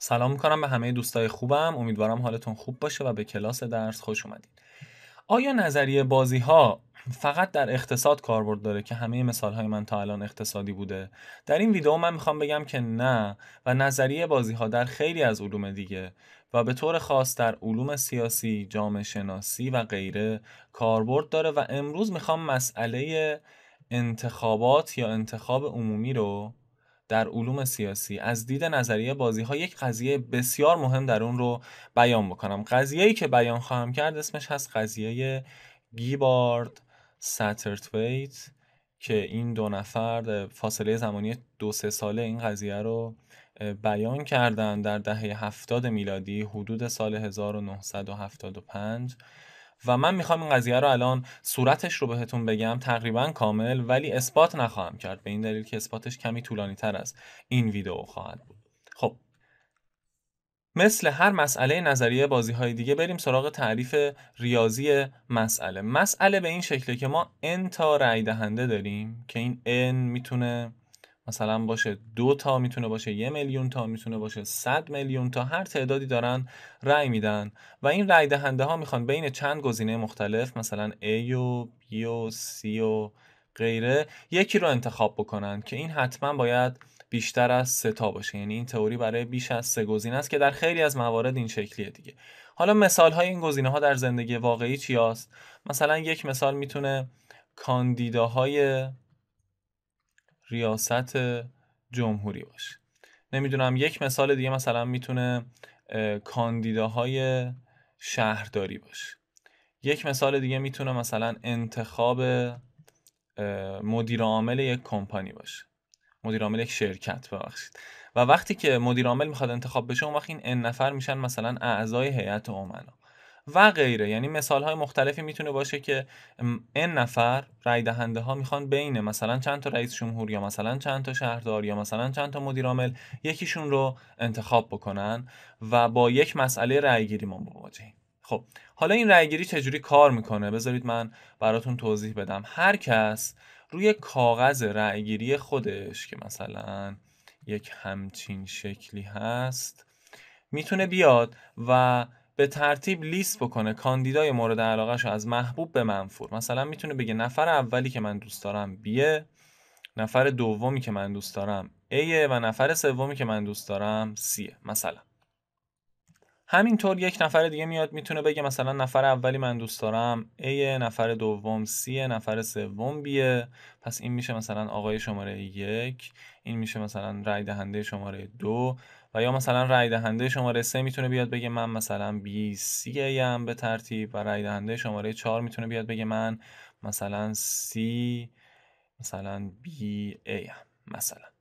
سلام میکنم به همه دوستای خوبم امیدوارم حالتون خوب باشه و به کلاس درس خوش اومدین آیا نظریه بازی ها فقط در اقتصاد کاربرد داره که همه مثال های من تا الان اقتصادی بوده در این ویدیو من میخوام بگم که نه و نظریه بازی ها در خیلی از علوم دیگه و به طور خاص در علوم سیاسی، جامعه شناسی و غیره کاربرد داره و امروز میخوام مسئله انتخابات یا انتخاب عمومی رو در علوم سیاسی از دید نظریه بازی ها یک قضیه بسیار مهم در اون رو بیان بکنم قضیه که بیان خواهم کرد اسمش هست قضیه گیبارد ساترتویت که این دو نفر فاصله زمانی دو سه ساله این قضیه رو بیان کردن در دهه هفتاد میلادی حدود سال 1975 و من میخوام این قضیه رو الان صورتش رو بهتون بگم تقریبا کامل ولی اثبات نخواهم کرد به این دلیل که اثباتش کمی طولانی تر است این ویدیو خواهد بود خب مثل هر مسئله نظریه بازی های دیگه بریم سراغ تعریف ریاضی مسئله مسئله به این شکله که ما n تا رای دهنده داریم که این n میتونه مثلا باشه دو تا میتونه باشه یه میلیون تا میتونه باشه صد میلیون تا هر تعدادی دارن رای میدن و این رای دهنده ها میخوان بین چند گزینه مختلف مثلا A و B و C و غیره یکی رو انتخاب بکنن که این حتما باید بیشتر از سه تا باشه یعنی این تئوری برای بیش از سه گزینه است که در خیلی از موارد این شکلیه دیگه حالا مثال های این گزینه ها در زندگی واقعی چی مثلا یک مثال میتونه کاندیداهای ریاست جمهوری باشه نمیدونم یک مثال دیگه مثلا میتونه کاندیداهای شهرداری باشه یک مثال دیگه میتونه مثلا انتخاب مدیر عامل یک کمپانی باشه مدیر عامل یک شرکت ببخشید و وقتی که مدیر عامل میخواد انتخاب بشه اون وقت این ان نفر میشن مثلا اعضای هیئت امنا و غیره یعنی مثال های مختلفی میتونه باشه که این نفر رای دهنده ها میخوان بین مثلا چند تا رئیس جمهور یا مثلا چند تا شهردار یا مثلا چند تا مدیر عامل یکیشون رو انتخاب بکنن و با یک مسئله رای گیری ما مواجهیم خب حالا این رأیگیری چجوری کار میکنه بذارید من براتون توضیح بدم هر کس روی کاغذ رأیگیری خودش که مثلا یک همچین شکلی هست میتونه بیاد و به ترتیب لیست بکنه کاندیدای مورد علاقهش رو از محبوب به منفور مثلا میتونه بگه نفر اولی که من دوست دارم بیه نفر دومی که من دوست دارم ایه و نفر سومی که من دوست دارم سیه مثلا همینطور یک نفر دیگه میاد میتونه بگه مثلا نفر اولی من دوست دارم A نفر دوم C نفر سوم بیه پس این میشه مثلا آقای شماره یک این میشه مثلا رای دهنده شماره دو و یا مثلا رای دهنده شماره سه میتونه بیاد بگه من مثلا بی C ام به ترتیب و رای دهنده شماره چهار میتونه بیاد بگه من مثلا C مثلا بی A مثلا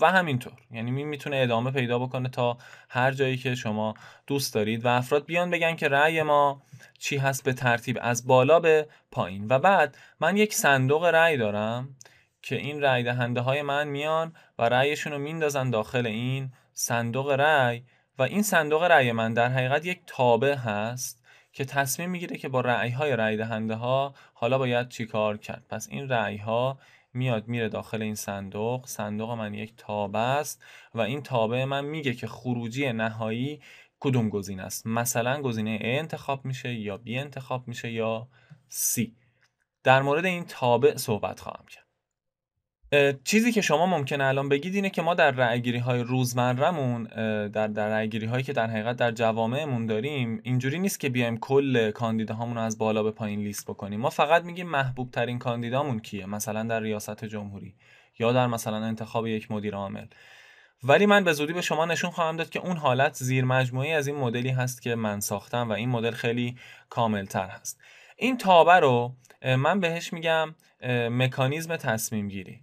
و همینطور یعنی می میتونه ادامه پیدا بکنه تا هر جایی که شما دوست دارید و افراد بیان بگن که رأی ما چی هست به ترتیب از بالا به پایین و بعد من یک صندوق رأی دارم که این رأی دهنده های من میان و رأیشون رو میندازن داخل این صندوق رأی و این صندوق رأی من در حقیقت یک تابع هست که تصمیم میگیره که با رأی های رأی دهنده ها حالا باید چیکار کرد پس این رأی ها میاد میره داخل این صندوق صندوق من یک تابه است و این تابه من میگه که خروجی نهایی کدوم گزینه است مثلا گزینه A انتخاب میشه یا B انتخاب میشه یا C در مورد این تابع صحبت خواهم کرد چیزی که شما ممکنه الان بگید اینه که ما در رأیگیری های روزمرهمون در در هایی که در حقیقت در جوامعمون داریم اینجوری نیست که بیایم کل کاندیداهامون رو از بالا به پایین لیست بکنیم ما فقط میگیم محبوب ترین کاندیدامون کیه مثلا در ریاست جمهوری یا در مثلا انتخاب یک مدیر عامل ولی من به زودی به شما نشون خواهم داد که اون حالت زیر مجموعی از این مدلی هست که من ساختم و این مدل خیلی تر هست این تابه رو من بهش میگم مکانیزم تصمیم گیری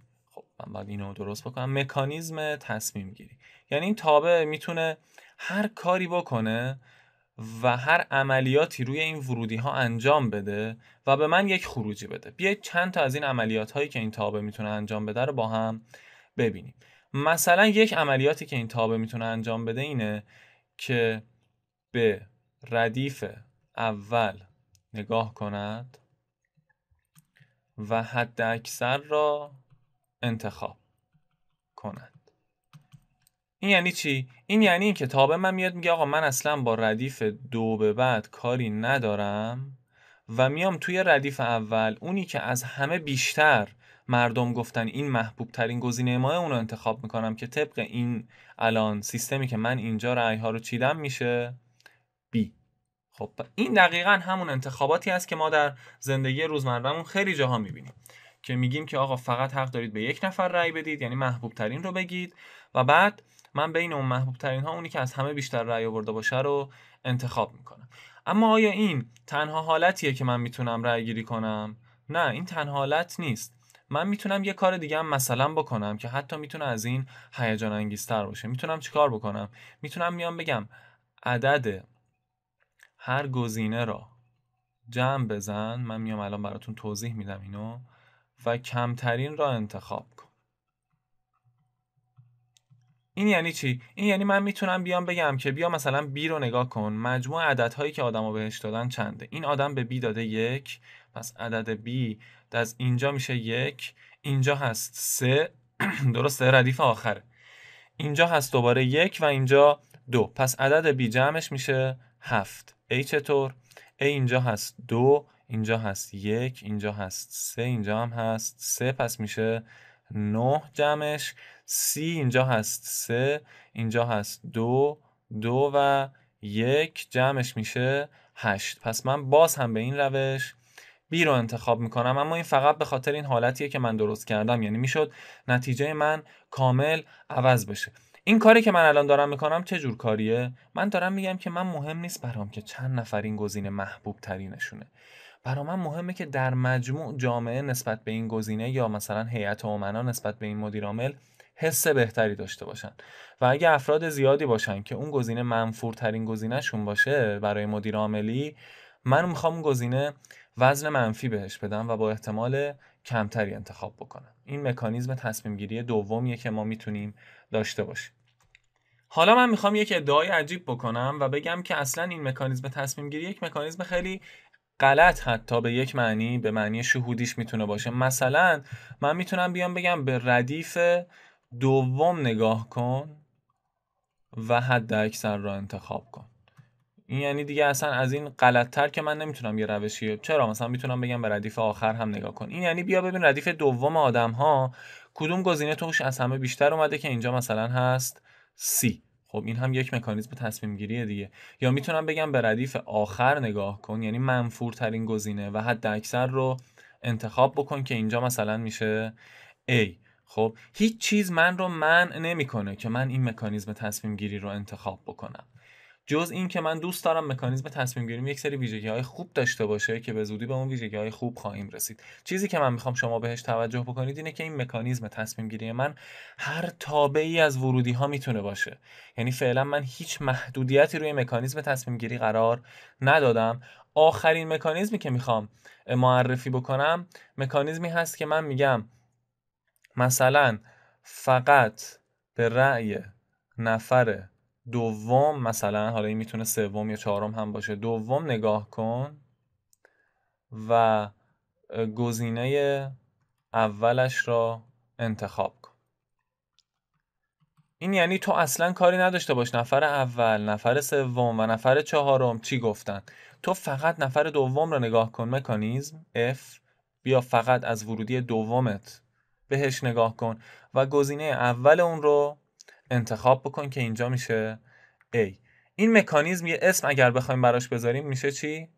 من باید اینو درست بکنم مکانیزم تصمیم گیری یعنی این تابع میتونه هر کاری بکنه و هر عملیاتی روی این ورودی ها انجام بده و به من یک خروجی بده بیایید چند تا از این عملیات هایی که این تابع میتونه انجام بده رو با هم ببینیم مثلا یک عملیاتی که این تابع میتونه انجام بده اینه که به ردیف اول نگاه کند و حد اکثر را انتخاب کنند این یعنی چی این یعنی این که من میاد میگه آقا من اصلا با ردیف دو به بعد کاری ندارم و میام توی ردیف اول اونی که از همه بیشتر مردم گفتن این محبوب ترین گزینه ما اون رو انتخاب میکنم که طبق این الان سیستمی که من اینجا رأی ها رو چیدم میشه بی خب این دقیقا همون انتخاباتی است که ما در زندگی روزمرهمون خیلی جاها میبینیم که میگیم که آقا فقط حق دارید به یک نفر رأی بدید یعنی محبوب ترین رو بگید و بعد من بین اون محبوب ترین ها اونی که از همه بیشتر رأی آورده باشه رو انتخاب میکنم اما آیا این تنها حالتیه که من میتونم رأی گیری کنم نه این تنها حالت نیست من میتونم یه کار دیگه هم مثلا بکنم که حتی میتونه از این هیجان انگیزتر باشه میتونم چیکار بکنم میتونم میام بگم عدد هر گزینه را جمع بزن من میام الان براتون توضیح میدم اینو و کمترین را انتخاب کن این یعنی چی این یعنی من میتونم بیام بگم که بیا مثلا بی رو نگاه کن مجموع عددهایی که آدم بهش دادن چنده این آدم به بی داده یک پس عدد بی از اینجا میشه یک اینجا هست سه درسته ردیف آخره اینجا هست دوباره یک و اینجا دو پس عدد بی جمعش میشه هفت ای چطور؟ ای اینجا هست دو اینجا هست یک اینجا هست سه اینجا هم هست سه پس میشه نه جمعش سی اینجا هست سه اینجا هست دو دو و یک جمعش میشه هشت پس من باز هم به این روش بی رو انتخاب میکنم اما این فقط به خاطر این حالتیه که من درست کردم یعنی میشد نتیجه من کامل عوض بشه این کاری که من الان دارم میکنم چه جور کاریه من دارم میگم که من مهم نیست برام که چند نفر این گزینه محبوب ترینشونه برای من مهمه که در مجموع جامعه نسبت به این گزینه یا مثلا هیئت امنا نسبت به این مدیر عامل حس بهتری داشته باشن و اگه افراد زیادی باشن که اون گزینه منفورترین گزینهشون باشه برای مدیر عاملی من میخوام اون گزینه وزن منفی بهش بدم و با احتمال کمتری انتخاب بکنم این مکانیزم تصمیم گیری دومیه که ما میتونیم داشته باشیم حالا من میخوام یک ادعای عجیب بکنم و بگم که اصلا این مکانیزم تصمیم گیری یک مکانیزم خیلی غلط حتی به یک معنی به معنی شهودیش میتونه باشه مثلا من میتونم بیام بگم به ردیف دوم نگاه کن و حد اکثر را انتخاب کن این یعنی دیگه اصلا از این غلطتر که من نمیتونم یه روشی چرا مثلا میتونم بگم به ردیف آخر هم نگاه کن این یعنی بیا ببین ردیف دوم آدم ها کدوم گزینه توش از همه بیشتر اومده که اینجا مثلا هست سی خب این هم یک مکانیزم تصمیم گیریه دیگه یا میتونم بگم به ردیف آخر نگاه کن یعنی منفورترین گزینه و حد اکثر رو انتخاب بکن که اینجا مثلا میشه A خب هیچ چیز من رو منع نمیکنه که من این مکانیزم تصمیم گیری رو انتخاب بکنم جز این که من دوست دارم مکانیزم تصمیم گیریم یک سری ویژگی های خوب داشته باشه که به زودی به اون ویژگی های خوب خواهیم رسید چیزی که من میخوام شما بهش توجه بکنید اینه که این مکانیزم تصمیم گیری من هر تابعی از ورودی ها میتونه باشه یعنی فعلا من هیچ محدودیتی روی مکانیزم تصمیم گیری قرار ندادم آخرین مکانیزمی که میخوام معرفی بکنم مکانیزمی هست که من میگم مثلا فقط به رأی نفر دوم مثلا حالا این میتونه سوم یا چهارم هم باشه دوم نگاه کن و گزینه اولش را انتخاب کن این یعنی تو اصلا کاری نداشته باش نفر اول نفر سوم و نفر چهارم چی گفتن تو فقط نفر دوم را نگاه کن مکانیزم F بیا فقط از ورودی دومت بهش نگاه کن و گزینه اول اون رو انتخاب بکن که اینجا میشه A این مکانیزم یه اسم اگر بخوایم براش بذاریم میشه چی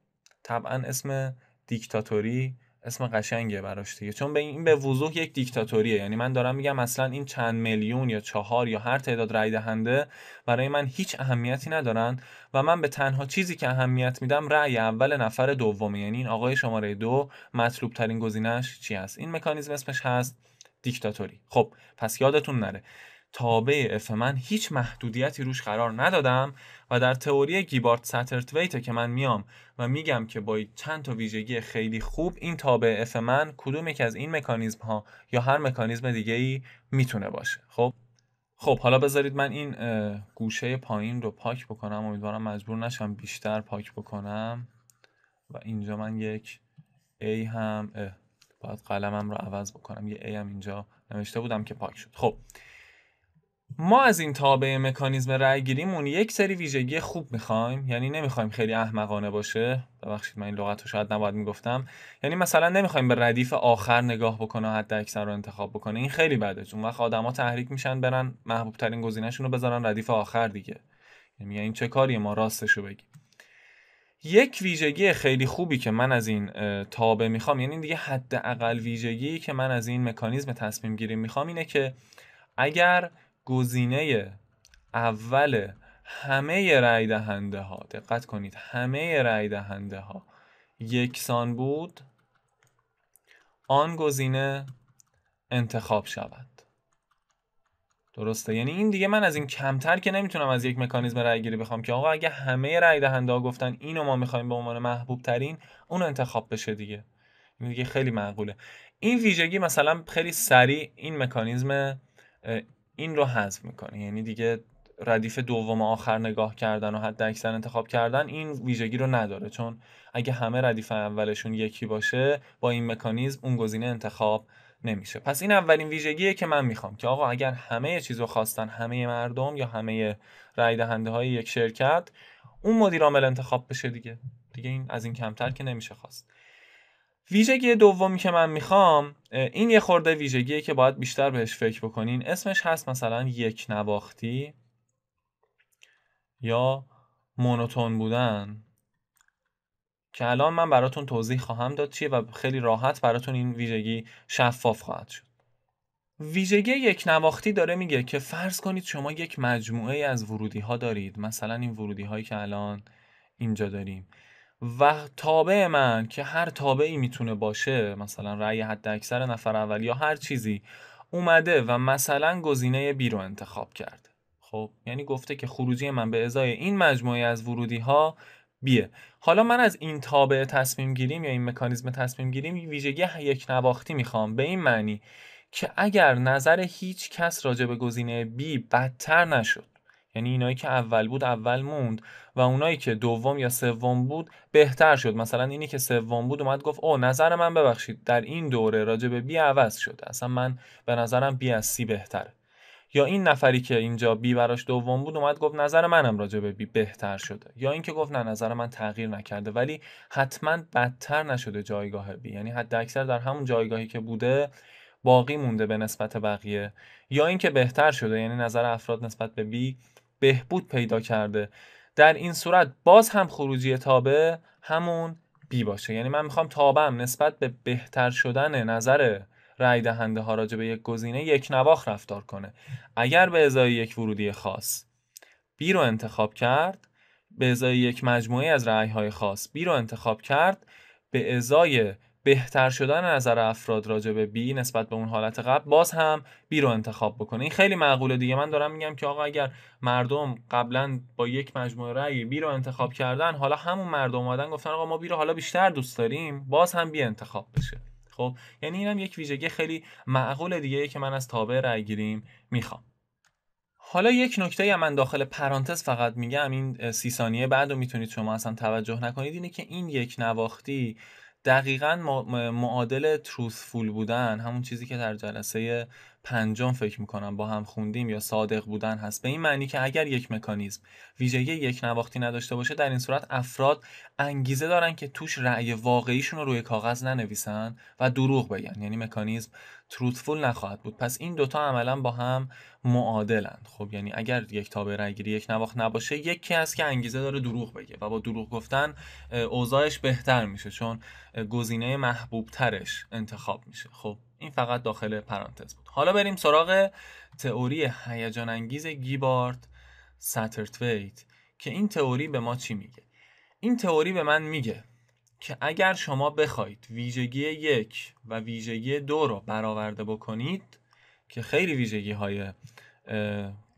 طبعا اسم دیکتاتوری اسم قشنگیه براش دیگه چون به این به وضوح یک دیکتاتوریه یعنی من دارم میگم مثلا این چند میلیون یا چهار یا هر تعداد رای دهنده برای من هیچ اهمیتی ندارن و من به تنها چیزی که اهمیت میدم رأی اول نفر دومه یعنی این آقای شماره دو مطلوب ترین گزینش چی هست این مکانیزم اسمش هست دیکتاتوری خب پس یادتون نره تابع اف من هیچ محدودیتی روش قرار ندادم و در تئوری گیبارد ساترتویت که من میام و میگم که با چند تا ویژگی خیلی خوب این تابع اف من کدوم یکی از این مکانیزم ها یا هر مکانیزم دیگه ای میتونه باشه خب خب حالا بذارید من این گوشه پایین رو پاک بکنم امیدوارم مجبور نشم بیشتر پاک بکنم و اینجا من یک A هم باید قلمم رو عوض بکنم یه ای هم اینجا نوشته بودم که پاک شد خب ما از این تابع مکانیزم رای گیریمون یک سری ویژگی خوب میخوایم یعنی نمیخوایم خیلی احمقانه باشه ببخشید من این لغت رو شاید نباید میگفتم یعنی مثلا نمیخوایم به ردیف آخر نگاه بکنه حتی اکثر رو انتخاب بکنه این خیلی بده چون وقت آدما تحریک میشن برن محبوب ترین گزینهشون رو بذارن ردیف آخر دیگه یعنی این چه کاری ما راستش رو بگیم یک ویژگی خیلی خوبی که من از این تابع میخوام یعنی دیگه حداقل ویژگی که من از این مکانیزم تصمیم گیری میخوام اینه که اگر گزینه اول همه رای دهنده ها دقت کنید همه رای دهنده ها یکسان بود آن گزینه انتخاب شود درسته یعنی این دیگه من از این کمتر که نمیتونم از یک مکانیزم رای گیری بخوام که آقا اگه همه رای دهنده ها گفتن اینو ما میخوایم به عنوان محبوب ترین اون انتخاب بشه دیگه این دیگه خیلی معقوله این ویژگی مثلا خیلی سریع این مکانیزم این رو حذف میکنه یعنی دیگه ردیف دوم آخر نگاه کردن و حد اکثر انتخاب کردن این ویژگی رو نداره چون اگه همه ردیف اولشون یکی باشه با این مکانیزم اون گزینه انتخاب نمیشه پس این اولین ویژگیه که من میخوام که آقا اگر همه چیز رو خواستن همه مردم یا همه رای دهنده های یک شرکت اون مدیر عامل انتخاب بشه دیگه دیگه این از این کمتر که نمیشه خواست ویژگی دومی که من میخوام این یه خورده ویژگیه که باید بیشتر بهش فکر بکنین اسمش هست مثلا یک نواختی یا مونوتون بودن که الان من براتون توضیح خواهم داد چیه و خیلی راحت براتون این ویژگی شفاف خواهد شد ویژگی یک نواختی داره میگه که فرض کنید شما یک مجموعه از ورودی ها دارید مثلا این ورودی هایی که الان اینجا داریم و تابع من که هر تابعی میتونه باشه مثلا رأی حد اکثر نفر اول یا هر چیزی اومده و مثلا گزینه بی رو انتخاب کرده خب یعنی گفته که خروجی من به ازای این مجموعه از ورودی ها بیه حالا من از این تابع تصمیم گیریم یا این مکانیزم تصمیم گیریم ویژگی یک نواختی میخوام به این معنی که اگر نظر هیچ کس راجع به گزینه بی بدتر نشد یعنی اینایی که اول بود اول موند و اونایی که دوم یا سوم بود بهتر شد مثلا اینی که سوم بود اومد گفت او نظر من ببخشید در این دوره راجع به بی عوض شده اصلا من به نظرم بی از سی بهتره یا این نفری که اینجا بی براش دوم بود اومد گفت نظر منم راجع به بی بهتر شده یا اینکه گفت نه نظر من تغییر نکرده ولی حتما بدتر نشده جایگاه بی یعنی حد اکثر در همون جایگاهی که بوده باقی مونده به نسبت بقیه یا اینکه بهتر شده یعنی نظر افراد نسبت به بی بهبود پیدا کرده در این صورت باز هم خروجی تابه همون بی باشه یعنی من میخوام تابم نسبت به بهتر شدن نظر رای دهنده ها راجع به یک گزینه یک نواخ رفتار کنه اگر به ازای یک ورودی خاص بی رو انتخاب کرد به ازای یک مجموعه از رأی های خاص بی رو انتخاب کرد به ازای بهتر شدن نظر افراد راجع به بی نسبت به اون حالت قبل باز هم بی رو انتخاب بکنه این خیلی معقوله دیگه من دارم میگم که آقا اگر مردم قبلا با یک مجموعه رأی بی رو انتخاب کردن حالا همون مردم اومدن گفتن آقا ما بی رو حالا بیشتر دوست داریم باز هم بی انتخاب بشه خب یعنی اینم یک ویژگی خیلی معقول دیگه که من از تابع رأی گیریم میخوام حالا یک نکته ای من داخل پرانتز فقط میگم این سی ثانیه بعد میتونید شما اصلا توجه نکنید اینه که این یک نواختی دقیقا معادل تروسفول بودن همون چیزی که در جلسه پنجم فکر میکنم با هم خوندیم یا صادق بودن هست به این معنی که اگر یک مکانیزم ویژگی یک نواختی نداشته باشه در این صورت افراد انگیزه دارن که توش رأی واقعیشون رو روی کاغذ ننویسن و دروغ بگن یعنی مکانیزم تروتفول نخواهد بود پس این دوتا عملا با هم معادلند خب یعنی اگر یک تابع رأیگیری یک نواخت نباشه یکی هست که انگیزه داره دروغ بگه و با دروغ گفتن اوضاعش بهتر میشه چون گزینه محبوب انتخاب میشه خب این فقط داخل پرانتز بود حالا بریم سراغ تئوری هیجان انگیز گیبارد ساترتویت که این تئوری به ما چی میگه این تئوری به من میگه که اگر شما بخواید ویژگی یک و ویژگی دو رو برآورده بکنید که خیلی ویژگی های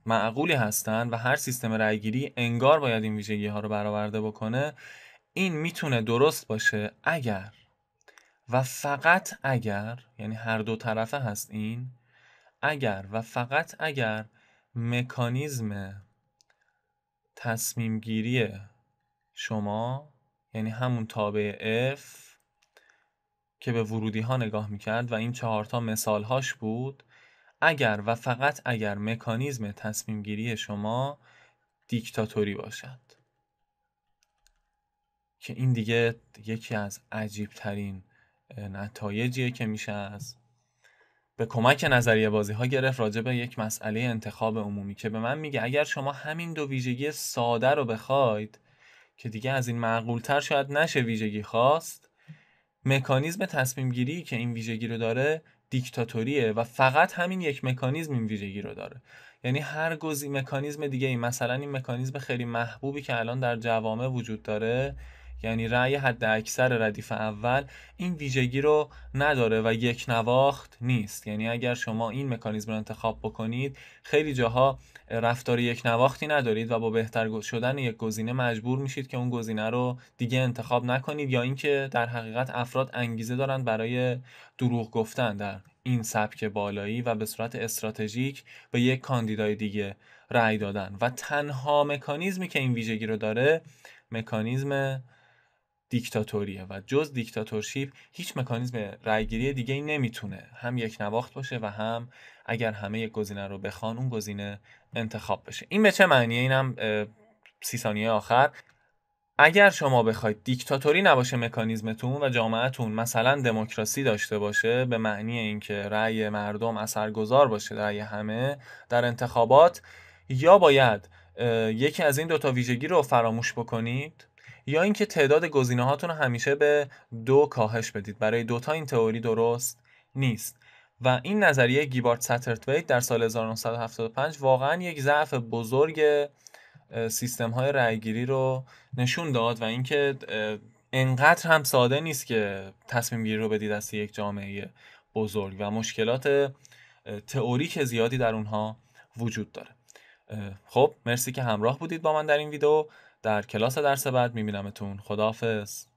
معقولی هستند و هر سیستم رأیگیری انگار باید این ویژگی ها رو برآورده بکنه این میتونه درست باشه اگر و فقط اگر یعنی هر دو طرفه هست این اگر و فقط اگر مکانیزم تصمیم گیری شما یعنی همون تابع F که به ورودی ها نگاه میکرد و این چهارتا مثال هاش بود اگر و فقط اگر مکانیزم تصمیم گیری شما دیکتاتوری باشد که این دیگه یکی از عجیب ترین نتایجیه که میشه از به کمک نظریه بازی ها گرفت راجع به یک مسئله انتخاب عمومی که به من میگه اگر شما همین دو ویژگی ساده رو بخواید که دیگه از این معقولتر شاید نشه ویژگی خواست مکانیزم تصمیم گیری که این ویژگی رو داره دیکتاتوریه و فقط همین یک مکانیزم این ویژگی رو داره یعنی هر گزی مکانیزم دیگه ای مثلا این مکانیزم خیلی محبوبی که الان در جوامع وجود داره یعنی رأی حد اکثر ردیف اول این ویژگی رو نداره و یک نواخت نیست یعنی اگر شما این مکانیزم رو انتخاب بکنید خیلی جاها رفتار یک نواختی ندارید و با بهتر شدن یک گزینه مجبور میشید که اون گزینه رو دیگه انتخاب نکنید یا اینکه در حقیقت افراد انگیزه دارن برای دروغ گفتن در این سبک بالایی و به صورت استراتژیک به یک کاندیدای دیگه رأی دادن و تنها مکانیزمی که این ویژگی رو داره مکانیزم دیکتاتوریه و جز دیکتاتورشیپ هیچ مکانیزم رأیگیری دیگه ای نمیتونه هم یک نواخت باشه و هم اگر همه یک گزینه رو بخوان اون گزینه انتخاب بشه این به چه معنیه اینم سی ثانیه آخر اگر شما بخواید دیکتاتوری نباشه مکانیزمتون و جامعتون مثلا دموکراسی داشته باشه به معنی اینکه رأی مردم اثرگذار باشه رأی همه در انتخابات یا باید یکی از این دوتا ویژگی رو فراموش بکنید یا اینکه تعداد گزینه رو همیشه به دو کاهش بدید برای دوتا این تئوری درست نیست و این نظریه گیبارد سترتویت در سال 1975 واقعا یک ضعف بزرگ سیستم های رأیگیری رو نشون داد و اینکه انقدر هم ساده نیست که تصمیم گیری رو بدید از یک جامعه بزرگ و مشکلات تئوریک زیادی در اونها وجود داره خب مرسی که همراه بودید با من در این ویدیو در کلاس درس بعد میبینمتون خداحافظ